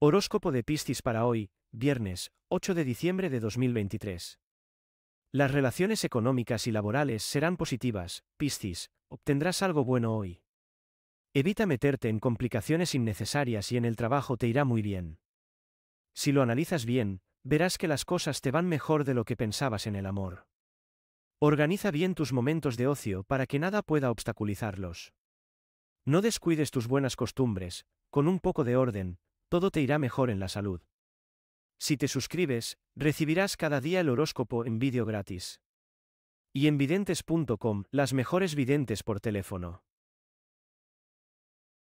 Horóscopo de Piscis para hoy, viernes 8 de diciembre de 2023. Las relaciones económicas y laborales serán positivas, Piscis, obtendrás algo bueno hoy. Evita meterte en complicaciones innecesarias y en el trabajo te irá muy bien. Si lo analizas bien, verás que las cosas te van mejor de lo que pensabas en el amor. Organiza bien tus momentos de ocio para que nada pueda obstaculizarlos. No descuides tus buenas costumbres, con un poco de orden, todo te irá mejor en la salud. Si te suscribes, recibirás cada día el horóscopo en vídeo gratis. Y en videntes.com, las mejores videntes por teléfono.